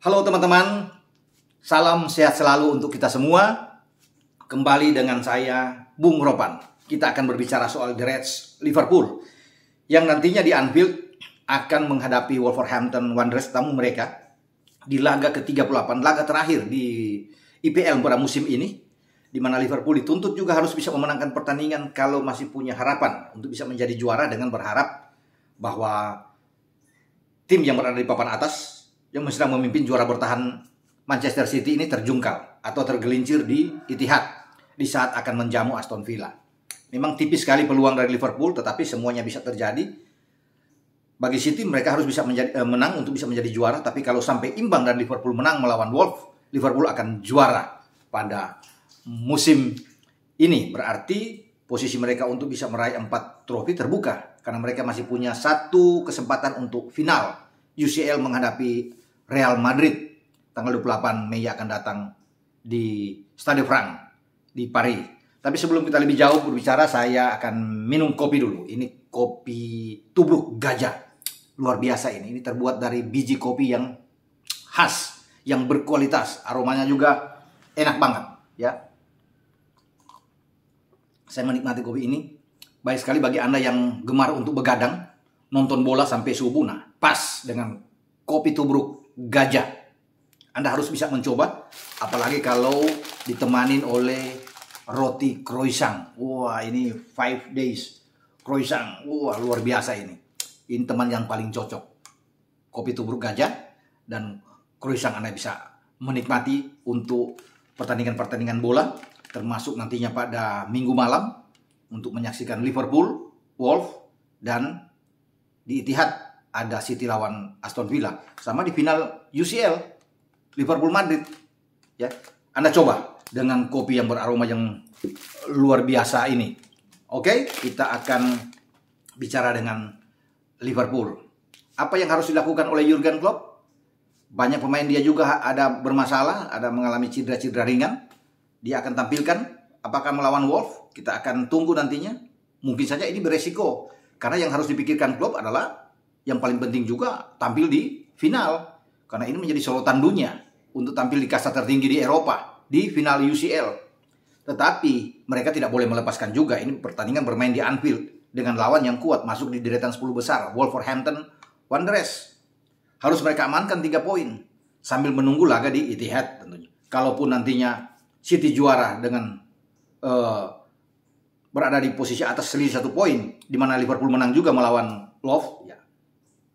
Halo teman-teman, salam sehat selalu untuk kita semua. Kembali dengan saya, Bung Ropan. Kita akan berbicara soal The Reds Liverpool yang nantinya di Anfield akan menghadapi Wolverhampton Wanderers tamu mereka di laga ke-38, laga terakhir di IPL pada musim ini di mana Liverpool dituntut juga harus bisa memenangkan pertandingan kalau masih punya harapan untuk bisa menjadi juara dengan berharap bahwa tim yang berada di papan atas yang sedang memimpin juara bertahan Manchester City ini terjungkal atau tergelincir di Itihad di saat akan menjamu Aston Villa. Memang tipis sekali peluang dari Liverpool, tetapi semuanya bisa terjadi. Bagi City mereka harus bisa menjadi, eh, menang untuk bisa menjadi juara, tapi kalau sampai imbang dan Liverpool menang melawan Wolves, Liverpool akan juara pada musim ini. Berarti posisi mereka untuk bisa meraih empat trofi terbuka karena mereka masih punya satu kesempatan untuk final. UCL menghadapi Real Madrid tanggal 28 Mei akan datang di Stade Frank di Paris. Tapi sebelum kita lebih jauh berbicara, saya akan minum kopi dulu. Ini kopi tubruk gajah. Luar biasa ini. Ini terbuat dari biji kopi yang khas, yang berkualitas. Aromanya juga enak banget, ya. Saya menikmati kopi ini. Baik sekali bagi Anda yang gemar untuk begadang, nonton bola sampai subuh. Nah, pas dengan kopi tubruk gajah. Anda harus bisa mencoba, apalagi kalau ditemanin oleh roti croissant. Wah, ini five days croissant. Wah, luar biasa ini. Ini teman yang paling cocok. Kopi tubruk gajah dan croissant Anda bisa menikmati untuk pertandingan-pertandingan bola, termasuk nantinya pada minggu malam untuk menyaksikan Liverpool, Wolf, dan di Itihad ada City lawan Aston Villa sama di final UCL Liverpool Madrid ya Anda coba dengan kopi yang beraroma yang luar biasa ini oke kita akan bicara dengan Liverpool apa yang harus dilakukan oleh Jurgen Klopp banyak pemain dia juga ada bermasalah ada mengalami cedera-cedera ringan dia akan tampilkan apakah melawan Wolf kita akan tunggu nantinya mungkin saja ini beresiko karena yang harus dipikirkan Klopp adalah yang paling penting juga tampil di final karena ini menjadi sorotan dunia untuk tampil di kasta tertinggi di Eropa di final UCL. Tetapi mereka tidak boleh melepaskan juga ini pertandingan bermain di Anfield dengan lawan yang kuat masuk di deretan 10 besar Wolverhampton Wanderers. Harus mereka amankan 3 poin sambil menunggu laga di Etihad tentunya. Kalaupun nantinya City juara dengan uh, berada di posisi atas selisih satu poin, di mana Liverpool menang juga melawan Love, ya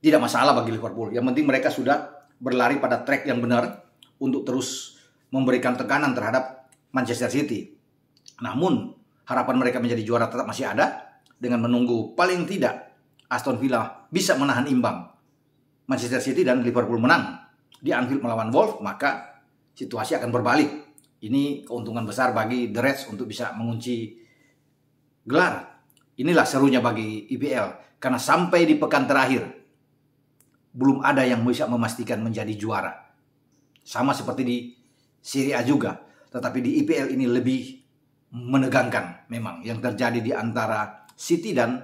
tidak masalah bagi Liverpool. Yang penting mereka sudah berlari pada track yang benar untuk terus memberikan tekanan terhadap Manchester City. Namun, harapan mereka menjadi juara tetap masih ada dengan menunggu paling tidak Aston Villa bisa menahan imbang. Manchester City dan Liverpool menang di Anfield melawan Wolf, maka situasi akan berbalik. Ini keuntungan besar bagi The Reds untuk bisa mengunci gelar. Inilah serunya bagi IPL e karena sampai di pekan terakhir belum ada yang bisa memastikan menjadi juara. Sama seperti di Serie A juga, tetapi di IPL ini lebih menegangkan memang yang terjadi di antara City dan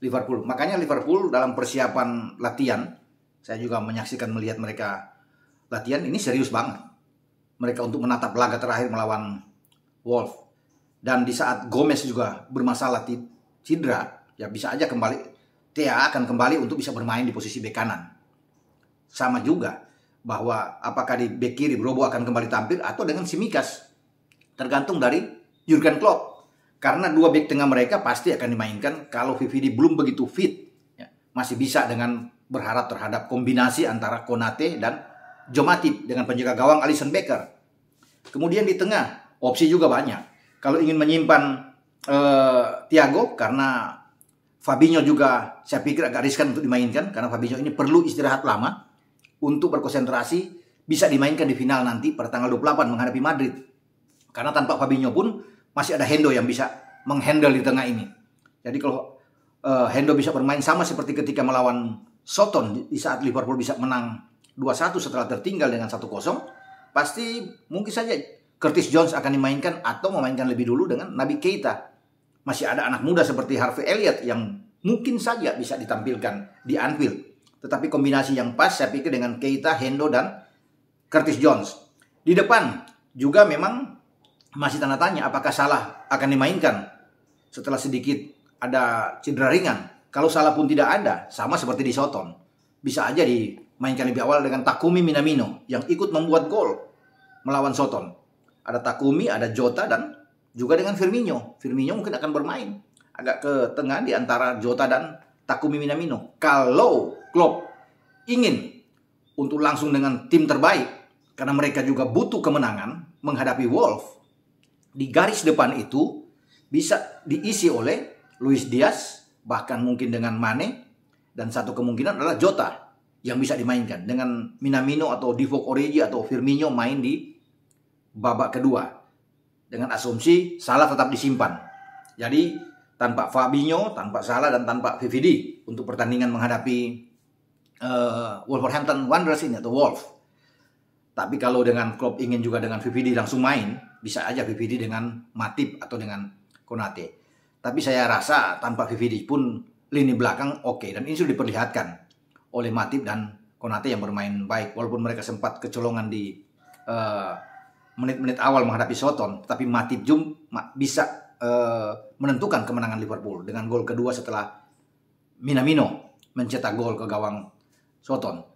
Liverpool. Makanya Liverpool dalam persiapan latihan, saya juga menyaksikan melihat mereka latihan ini serius banget. Mereka untuk menatap laga terakhir melawan Wolf. Dan di saat Gomez juga bermasalah cedera, ya bisa aja kembali Tia akan kembali untuk bisa bermain di posisi bek kanan sama juga bahwa apakah di bek kiri Robo akan kembali tampil atau dengan Simikas tergantung dari Jurgen Klopp karena dua bek tengah mereka pasti akan dimainkan kalau Vividi belum begitu fit ya, masih bisa dengan berharap terhadap kombinasi antara Konate dan Jomatip dengan penjaga gawang Allison Becker kemudian di tengah opsi juga banyak kalau ingin menyimpan eh, Tiago karena Fabinho juga saya pikir agak riskan untuk dimainkan karena Fabinho ini perlu istirahat lama untuk berkonsentrasi bisa dimainkan di final nanti pada tanggal 28 menghadapi Madrid. Karena tanpa Fabinho pun masih ada Hendo yang bisa menghandle di tengah ini. Jadi kalau uh, Hendo bisa bermain sama seperti ketika melawan Soton di saat Liverpool bisa menang 2-1 setelah tertinggal dengan 1-0, pasti mungkin saja Curtis Jones akan dimainkan atau memainkan lebih dulu dengan Nabi Keita. Masih ada anak muda seperti Harvey Elliott yang mungkin saja bisa ditampilkan di Anfield. Tetapi kombinasi yang pas saya pikir dengan Keita, Hendo, dan Curtis Jones. Di depan juga memang masih tanda tanya apakah salah akan dimainkan setelah sedikit ada cedera ringan. Kalau salah pun tidak ada, sama seperti di Soton. Bisa aja dimainkan lebih awal dengan Takumi Minamino yang ikut membuat gol melawan Soton. Ada Takumi, ada Jota, dan juga dengan Firmino. Firmino mungkin akan bermain agak ke tengah di antara Jota dan Takumi Minamino kalau Klopp ingin untuk langsung dengan tim terbaik karena mereka juga butuh kemenangan menghadapi Wolf di garis depan itu bisa diisi oleh Luis Diaz bahkan mungkin dengan Mane dan satu kemungkinan adalah Jota yang bisa dimainkan dengan Minamino atau Divock Origi atau Firmino main di babak kedua dengan asumsi salah tetap disimpan. Jadi tanpa Fabinho, tanpa Salah dan tanpa VVD untuk pertandingan menghadapi uh, Wolverhampton Wanderers ini atau Wolf. Tapi kalau dengan klub ingin juga dengan VVD langsung main, bisa aja VVD dengan Matip atau dengan Konate. Tapi saya rasa tanpa VVD pun lini belakang oke okay. dan ini sudah diperlihatkan oleh Matip dan Konate yang bermain baik walaupun mereka sempat kecolongan di eh, menit-menit uh, awal menghadapi Soton, tapi Matip Jum bisa Eh, menentukan kemenangan Liverpool dengan gol kedua setelah Minamino mencetak gol ke gawang Soton.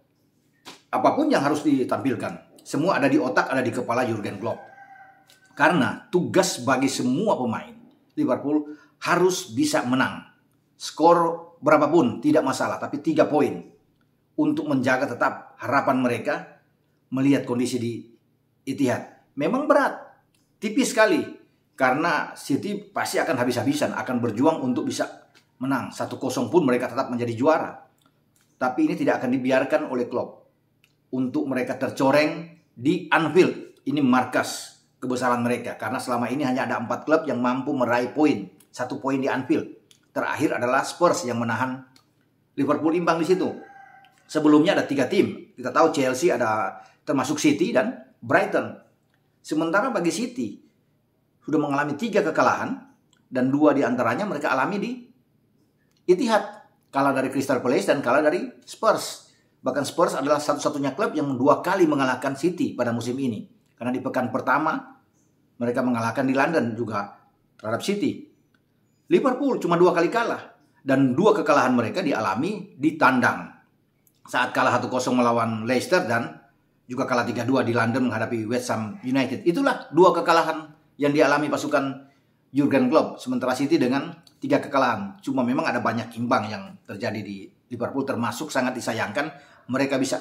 Apapun yang harus ditampilkan, semua ada di otak, ada di kepala Jurgen Klopp. Karena tugas bagi semua pemain Liverpool harus bisa menang. Skor berapapun tidak masalah, tapi tiga poin untuk menjaga tetap harapan mereka melihat kondisi di Itihad. Memang berat, tipis sekali karena City pasti akan habis-habisan, akan berjuang untuk bisa menang. satu 0 pun mereka tetap menjadi juara. Tapi ini tidak akan dibiarkan oleh Klopp untuk mereka tercoreng di Anfield. Ini markas kebesaran mereka karena selama ini hanya ada empat klub yang mampu meraih poin, satu poin di Anfield. Terakhir adalah Spurs yang menahan Liverpool imbang di situ. Sebelumnya ada tiga tim. Kita tahu Chelsea ada termasuk City dan Brighton. Sementara bagi City, sudah mengalami tiga kekalahan dan dua di antaranya mereka alami di Itihad kalah dari Crystal Palace dan kalah dari Spurs. Bahkan Spurs adalah satu-satunya klub yang dua kali mengalahkan City pada musim ini. Karena di pekan pertama mereka mengalahkan di London juga terhadap City. Liverpool cuma dua kali kalah dan dua kekalahan mereka dialami di tandang. Saat kalah 1-0 melawan Leicester dan juga kalah 3-2 di London menghadapi West Ham United. Itulah dua kekalahan yang dialami pasukan Jurgen Klopp sementara City dengan tiga kekalahan. Cuma memang ada banyak imbang yang terjadi di Liverpool termasuk sangat disayangkan mereka bisa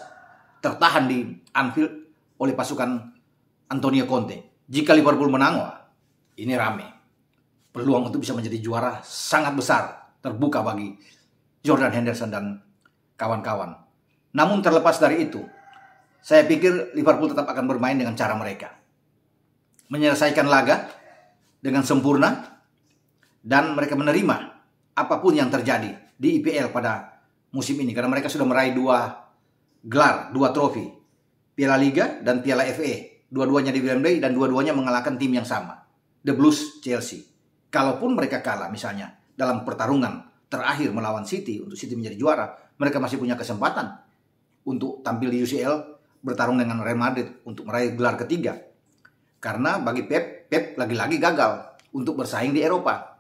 tertahan di Anfield oleh pasukan Antonio Conte. Jika Liverpool menang, wah, ini rame. Peluang untuk bisa menjadi juara sangat besar terbuka bagi Jordan Henderson dan kawan-kawan. Namun terlepas dari itu, saya pikir Liverpool tetap akan bermain dengan cara mereka menyelesaikan laga dengan sempurna dan mereka menerima apapun yang terjadi di IPL pada musim ini karena mereka sudah meraih dua gelar, dua trofi, Piala Liga dan Piala FA. Dua-duanya di Wembley dan dua-duanya mengalahkan tim yang sama, The Blues Chelsea. Kalaupun mereka kalah misalnya dalam pertarungan terakhir melawan City untuk City menjadi juara, mereka masih punya kesempatan untuk tampil di UCL bertarung dengan Real Madrid untuk meraih gelar ketiga karena bagi Pep, Pep lagi-lagi gagal untuk bersaing di Eropa.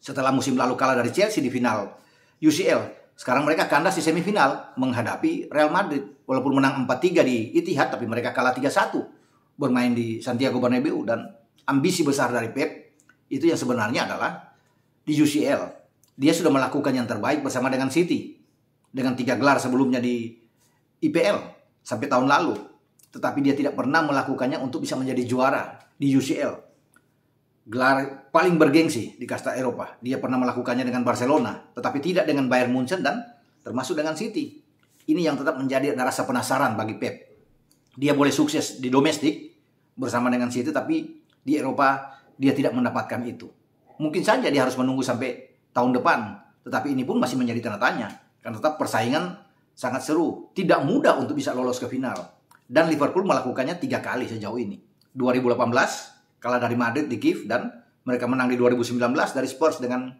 Setelah musim lalu kalah dari Chelsea di final UCL, sekarang mereka kandas di semifinal menghadapi Real Madrid. Walaupun menang 4-3 di Itihad, tapi mereka kalah 3-1 bermain di Santiago Bernabeu dan ambisi besar dari Pep itu yang sebenarnya adalah di UCL. Dia sudah melakukan yang terbaik bersama dengan City dengan tiga gelar sebelumnya di IPL sampai tahun lalu. Tetapi dia tidak pernah melakukannya untuk bisa menjadi juara di UCL. Gelar paling bergengsi di kasta Eropa. Dia pernah melakukannya dengan Barcelona, tetapi tidak dengan Bayern Munchen dan termasuk dengan City. Ini yang tetap menjadi rasa penasaran bagi Pep. Dia boleh sukses di domestik bersama dengan City, tapi di Eropa dia tidak mendapatkan itu. Mungkin saja dia harus menunggu sampai tahun depan, tetapi ini pun masih menjadi tanda tanya. Karena tetap persaingan sangat seru, tidak mudah untuk bisa lolos ke final dan Liverpool melakukannya tiga kali sejauh ini. 2018 kalah dari Madrid di Kiev dan mereka menang di 2019 dari Spurs dengan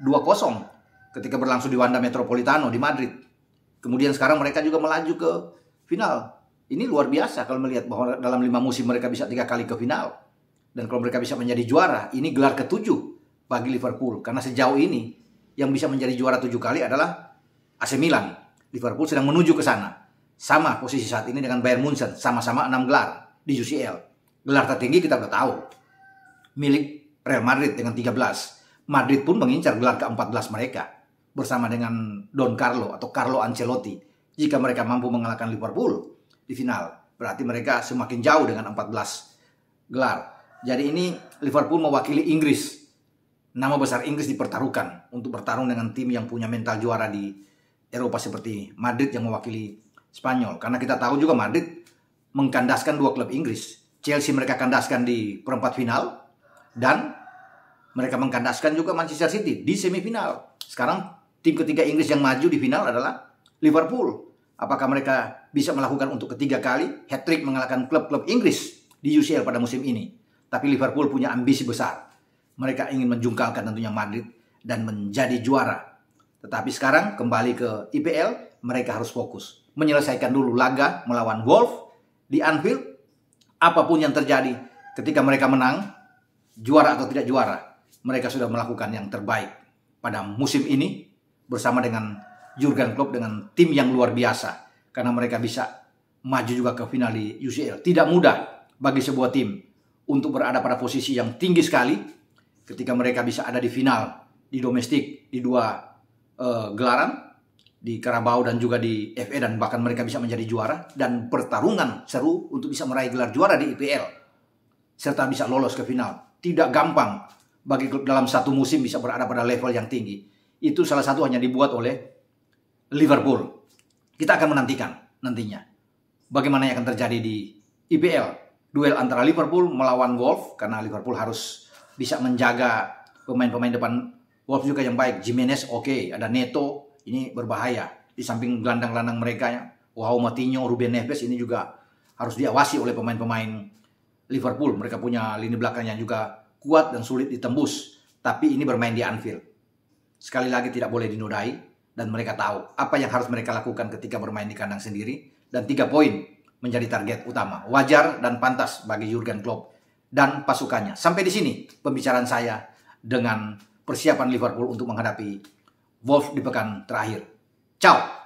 2-0 ketika berlangsung di Wanda Metropolitano di Madrid. Kemudian sekarang mereka juga melaju ke final. Ini luar biasa kalau melihat bahwa dalam lima musim mereka bisa tiga kali ke final. Dan kalau mereka bisa menjadi juara, ini gelar ketujuh bagi Liverpool. Karena sejauh ini yang bisa menjadi juara tujuh kali adalah AC Milan. Liverpool sedang menuju ke sana sama posisi saat ini dengan Bayern Munchen, sama-sama 6 gelar di UCL. Gelar tertinggi kita udah tahu. Milik Real Madrid dengan 13. Madrid pun mengincar gelar ke-14 mereka bersama dengan Don Carlo atau Carlo Ancelotti. Jika mereka mampu mengalahkan Liverpool di final, berarti mereka semakin jauh dengan 14 gelar. Jadi ini Liverpool mewakili Inggris. Nama besar Inggris dipertaruhkan untuk bertarung dengan tim yang punya mental juara di Eropa seperti Madrid yang mewakili Spanyol. Karena kita tahu juga Madrid mengkandaskan dua klub Inggris. Chelsea mereka kandaskan di perempat final dan mereka mengkandaskan juga Manchester City di semifinal. Sekarang tim ketiga Inggris yang maju di final adalah Liverpool. Apakah mereka bisa melakukan untuk ketiga kali hat trick mengalahkan klub-klub Inggris di UCL pada musim ini? Tapi Liverpool punya ambisi besar. Mereka ingin menjungkalkan tentunya Madrid dan menjadi juara. Tetapi sekarang kembali ke IPL, mereka harus fokus menyelesaikan dulu laga melawan Wolf di Anfield. Apapun yang terjadi ketika mereka menang, juara atau tidak juara, mereka sudah melakukan yang terbaik pada musim ini bersama dengan Jurgen Klopp dengan tim yang luar biasa karena mereka bisa maju juga ke final di UCL. Tidak mudah bagi sebuah tim untuk berada pada posisi yang tinggi sekali ketika mereka bisa ada di final di domestik di dua uh, gelaran di Karabau dan juga di FA dan bahkan mereka bisa menjadi juara dan pertarungan seru untuk bisa meraih gelar juara di IPL serta bisa lolos ke final. Tidak gampang bagi klub dalam satu musim bisa berada pada level yang tinggi. Itu salah satu hanya dibuat oleh Liverpool. Kita akan menantikan nantinya bagaimana yang akan terjadi di IPL. Duel antara Liverpool melawan Wolves karena Liverpool harus bisa menjaga pemain-pemain depan Wolf juga yang baik. Jimenez oke, okay. ada Neto, ini berbahaya. Di samping gelandang-gelandang mereka, ya, wow Matinho, Ruben Neves ini juga harus diawasi oleh pemain-pemain Liverpool. Mereka punya lini belakang yang juga kuat dan sulit ditembus. Tapi ini bermain di Anfield. Sekali lagi tidak boleh dinodai dan mereka tahu apa yang harus mereka lakukan ketika bermain di kandang sendiri dan tiga poin menjadi target utama. Wajar dan pantas bagi Jurgen Klopp dan pasukannya. Sampai di sini pembicaraan saya dengan persiapan Liverpool untuk menghadapi Wolf di pekan terakhir. Ciao!